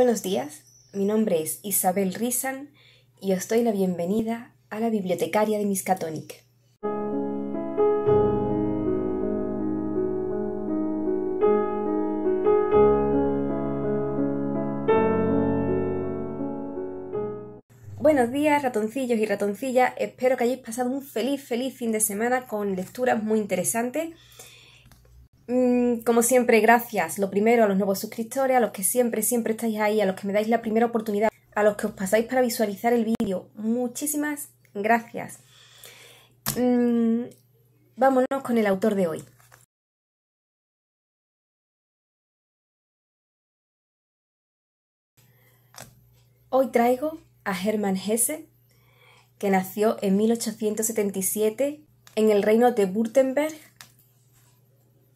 Buenos días, mi nombre es Isabel Risan y os doy la bienvenida a la bibliotecaria de Miskatonic. Buenos días, ratoncillos y ratoncillas. Espero que hayáis pasado un feliz, feliz fin de semana con lecturas muy interesantes Mm, como siempre, gracias. Lo primero a los nuevos suscriptores, a los que siempre, siempre estáis ahí, a los que me dais la primera oportunidad, a los que os pasáis para visualizar el vídeo. Muchísimas gracias. Mm, vámonos con el autor de hoy. Hoy traigo a Hermann Hesse, que nació en 1877 en el reino de Württemberg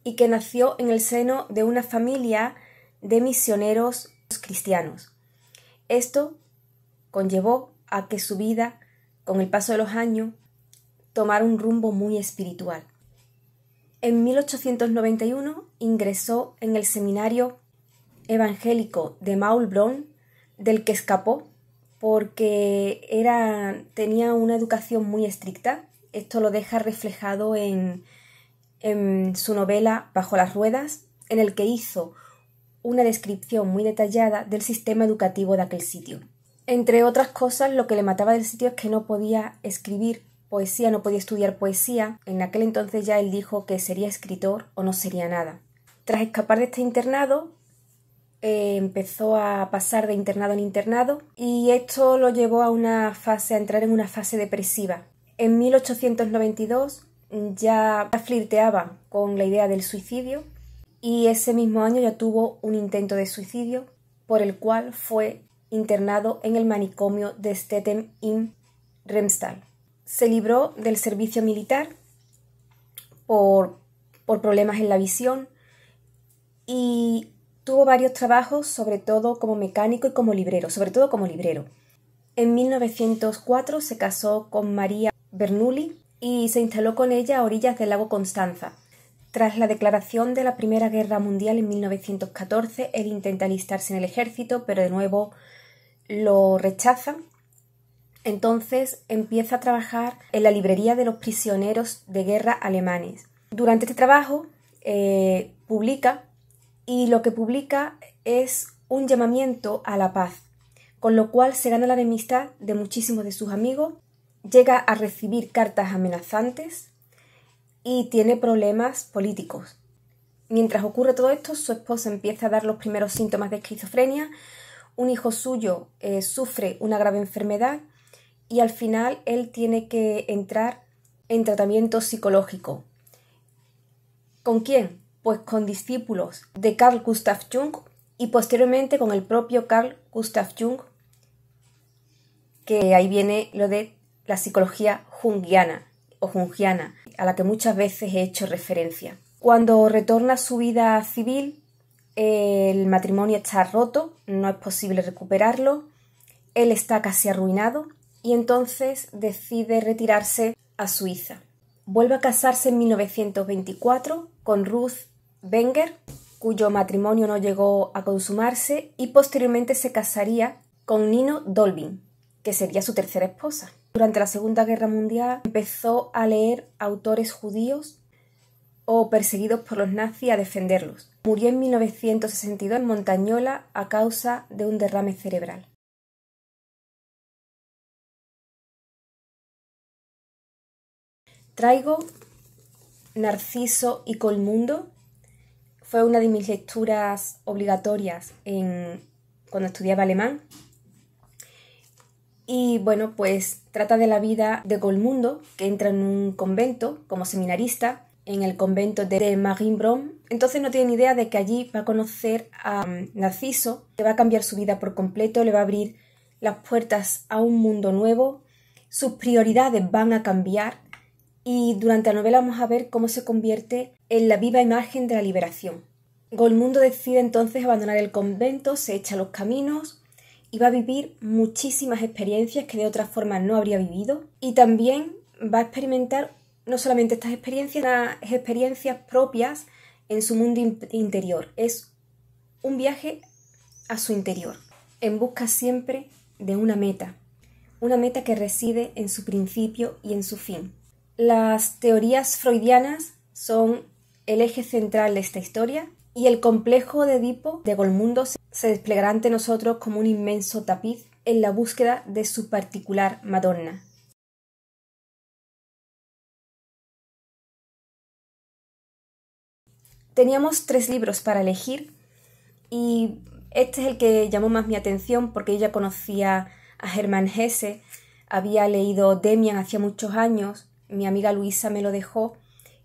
y que nació en el seno de una familia de misioneros cristianos. Esto conllevó a que su vida, con el paso de los años, tomara un rumbo muy espiritual. En 1891 ingresó en el seminario evangélico de Maulbronn, del que escapó porque era, tenía una educación muy estricta. Esto lo deja reflejado en en em, su novela Bajo las Ruedas, en el que hizo una descripción muy detallada del sistema educativo de aquel sitio. Entre otras cosas, lo que le mataba del sitio es que no podía escribir poesía, no podía estudiar poesía. En aquel entonces ya él dijo que sería escritor o no sería nada. Tras escapar de este internado, eh, empezó a pasar de internado en internado y esto lo llevó a una fase, a entrar en una fase depresiva. En 1892 ya flirteaba con la idea del suicidio y ese mismo año ya tuvo un intento de suicidio por el cual fue internado en el manicomio de Stetten in Remstal. Se libró del servicio militar por, por problemas en la visión y tuvo varios trabajos, sobre todo como mecánico y como librero, sobre todo como librero. En 1904 se casó con María Bernoulli, y se instaló con ella a orillas del lago Constanza. Tras la declaración de la Primera Guerra Mundial en 1914, él intenta alistarse en el ejército, pero de nuevo lo rechaza Entonces empieza a trabajar en la librería de los prisioneros de guerra alemanes. Durante este trabajo eh, publica y lo que publica es un llamamiento a la paz, con lo cual se gana la enemistad de muchísimos de sus amigos llega a recibir cartas amenazantes y tiene problemas políticos. Mientras ocurre todo esto, su esposa empieza a dar los primeros síntomas de esquizofrenia, un hijo suyo eh, sufre una grave enfermedad y al final él tiene que entrar en tratamiento psicológico. ¿Con quién? Pues con discípulos de Carl Gustav Jung y posteriormente con el propio Carl Gustav Jung, que ahí viene lo de la psicología junguiana o jungiana, a la que muchas veces he hecho referencia. Cuando retorna a su vida civil, el matrimonio está roto, no es posible recuperarlo, él está casi arruinado y entonces decide retirarse a Suiza. Vuelve a casarse en 1924 con Ruth Wenger, cuyo matrimonio no llegó a consumarse y posteriormente se casaría con Nino Dolby que sería su tercera esposa. Durante la Segunda Guerra Mundial empezó a leer autores judíos o perseguidos por los nazis a defenderlos. Murió en 1962 en Montañola a causa de un derrame cerebral. Traigo Narciso y Colmundo. Fue una de mis lecturas obligatorias en, cuando estudiaba alemán y bueno, pues trata de la vida de Golmundo, que entra en un convento como seminarista, en el convento de Brom. Entonces no tiene ni idea de que allí va a conocer a mm, Narciso, que va a cambiar su vida por completo, le va a abrir las puertas a un mundo nuevo, sus prioridades van a cambiar y durante la novela vamos a ver cómo se convierte en la viva imagen de la liberación. Golmundo decide entonces abandonar el convento, se echa los caminos, y va a vivir muchísimas experiencias que de otra forma no habría vivido y también va a experimentar no solamente estas experiencias, las experiencias propias en su mundo interior. Es un viaje a su interior, en busca siempre de una meta, una meta que reside en su principio y en su fin. Las teorías freudianas son el eje central de esta historia y el complejo de Edipo de Golmundo se desplegará ante nosotros como un inmenso tapiz en la búsqueda de su particular Madonna. Teníamos tres libros para elegir y este es el que llamó más mi atención porque ella conocía a Germán Hesse, había leído Demian hacía muchos años, mi amiga Luisa me lo dejó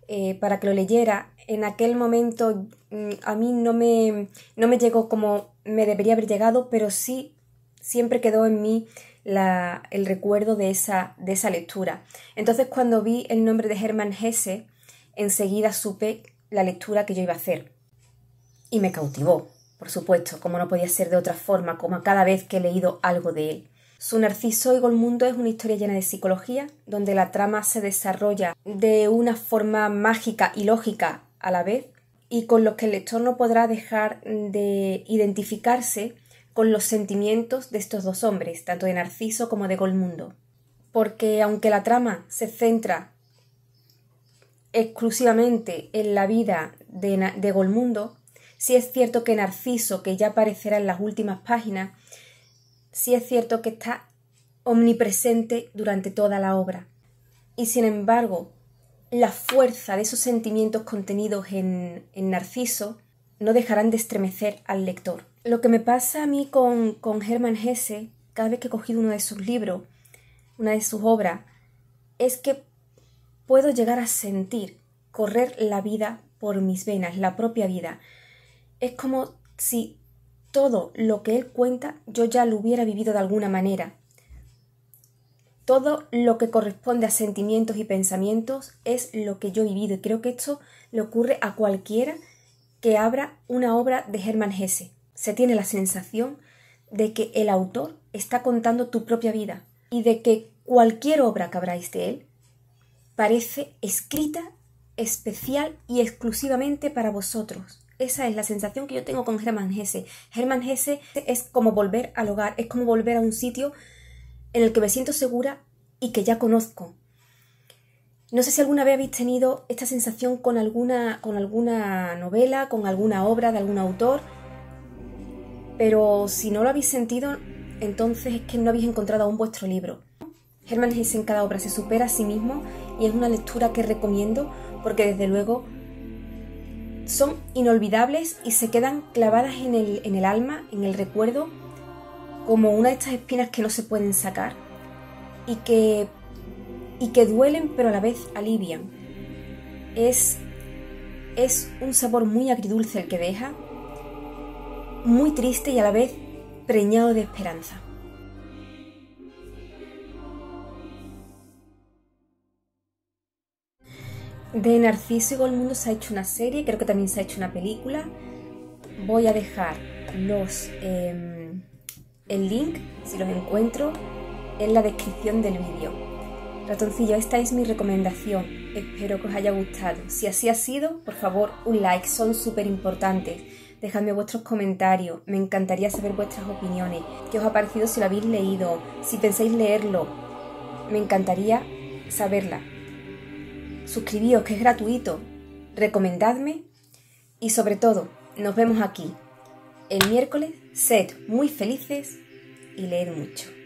eh, para que lo leyera. En aquel momento mm, a mí no me, no me llegó como me debería haber llegado, pero sí siempre quedó en mí la, el recuerdo de esa, de esa lectura. Entonces cuando vi el nombre de Hermann Hesse, enseguida supe la lectura que yo iba a hacer. Y me cautivó, por supuesto, como no podía ser de otra forma, como cada vez que he leído algo de él. Su Narciso y Golmundo es una historia llena de psicología, donde la trama se desarrolla de una forma mágica y lógica a la vez, y con lo que el lector no podrá dejar de identificarse con los sentimientos de estos dos hombres, tanto de Narciso como de Golmundo. Porque aunque la trama se centra exclusivamente en la vida de, de Golmundo, sí es cierto que Narciso, que ya aparecerá en las últimas páginas, sí es cierto que está omnipresente durante toda la obra. Y sin embargo, la fuerza de esos sentimientos contenidos en, Narciso no dejarán de estremecer al lector. Lo que me pasa a mí con, con Hermann Hesse, cada vez que he cogido uno de sus libros, una de sus obras, es que puedo llegar a sentir correr la vida por mis venas, la propia vida. Es como si todo lo que él cuenta yo ya lo hubiera vivido de alguna manera. Todo lo que corresponde a sentimientos y pensamientos es lo que yo he vivido y creo que esto le ocurre a cualquiera que abra una obra de Hermann Hesse. Se tiene la sensación de que el autor está contando tu propia vida y de que cualquier obra que abráis de él parece escrita especial y exclusivamente para vosotros. Esa es la sensación que yo tengo con Germán Hesse. Germán Hesse es como volver al hogar, es como volver a un sitio en el que me siento segura y que ya conozco. No sé si alguna vez habéis tenido esta sensación con alguna, con alguna novela, con alguna obra de algún autor, pero si no lo habéis sentido, entonces es que no habéis encontrado aún vuestro libro. Herman Hesse en cada obra se supera a sí mismo y es una lectura que recomiendo porque desde luego son inolvidables y se quedan clavadas en el, alma, en el recuerdo, como una de estas espinas que no se pueden sacar y que, y que duelen pero a la vez alivian. Es, es un sabor muy agridulce el que deja, muy triste y a la vez preñado de esperanza. de Narciso y Golmundo se ha hecho una serie, creo que también se ha hecho una película. Voy a dejar los, em, el link, si los encuentro, en la descripción del vídeo. Ratoncillo, esta es mi recomendación. Espero que os haya gustado. Si así ha sido, por favor, un like, son súper importantes. Dejadme vuestros comentarios, me encantaría saber vuestras opiniones. ¿Qué os ha parecido si lo habéis leído? Si pensáis leerlo, me encantaría saberla suscribíos que es gratuito, recomendadme y sobre todo nos vemos aquí el miércoles. Sed muy felices y leed mucho.